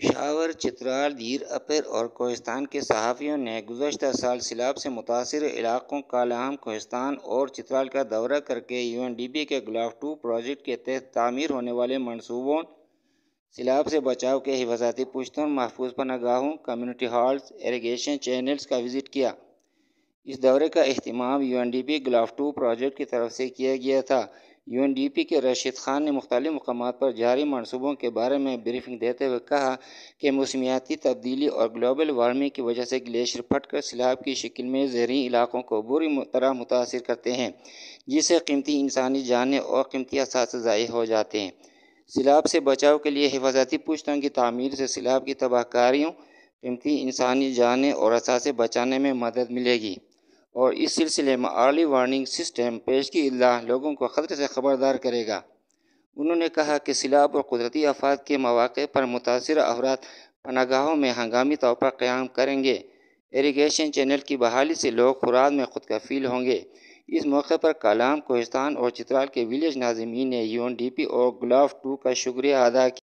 पिशावर चित्राल धीर अपर और कोहिस्तान के सहाफ़ियों ने गुजशत साल सैलाब से मुतासर इलाक़ों का कालाम कोहिस्तान और चित्राल का दौरा करके यू एन डी बी के गुलाब टू प्रोजेक्ट के तहत तामीर होने वाले मनसूबों सैलाब से बचाव के हिफाजती पुश्तों महफूज पनागाहों कम्यूनिटी हॉल्स एरीगेशन चैनल्स का विज़िट किया इस दौरे का अहतमाम U N D P GLOF two project की तरफ से किया गया था यू एन डी पी के रशीद खान ने मुख्तलि मकाम पर जारी मनसूबों के बारे में ब्रीफिंग देते हुए कहा कि मौसमियाती तब्दीली और ग्लोबल वार्मिंग की वजह से ग्लेशियर फट कर सैलाब की शिकल में जहरी इलाकों को बुरी तरह मुतासर करते हैं जिससे कीमती इंसानी जानें और कीमती असास ज़ाय हो जाते हैं सैलाब से बचाव के लिए हिफाजती पुश्तों की तमीर से सैलाब की तबाहकारियों कीमती इंसानी जानें और असासे बचाने में मदद मिलेगी और इस सिलसिले में अर्ली वार्निंग सिस्टम पेश की अल्लाह लोगों को ख़तरे से ख़बरदार करेगा उन्होंने कहा कि सिलाब और कुदरती आफात के मौाक़े पर मुतासर अफराद पनागाहों में हंगामी तौर पर क़्याम करेंगे इरीगेशन चैनल की बहाली से लोग खुराक में खुद फील होंगे इस मौके पर कलाम कोहिस्तान और चित्राल के विलेज नाजिमी ने यून डी पी और ग्लाफ टू का शुक्रिया अदा किया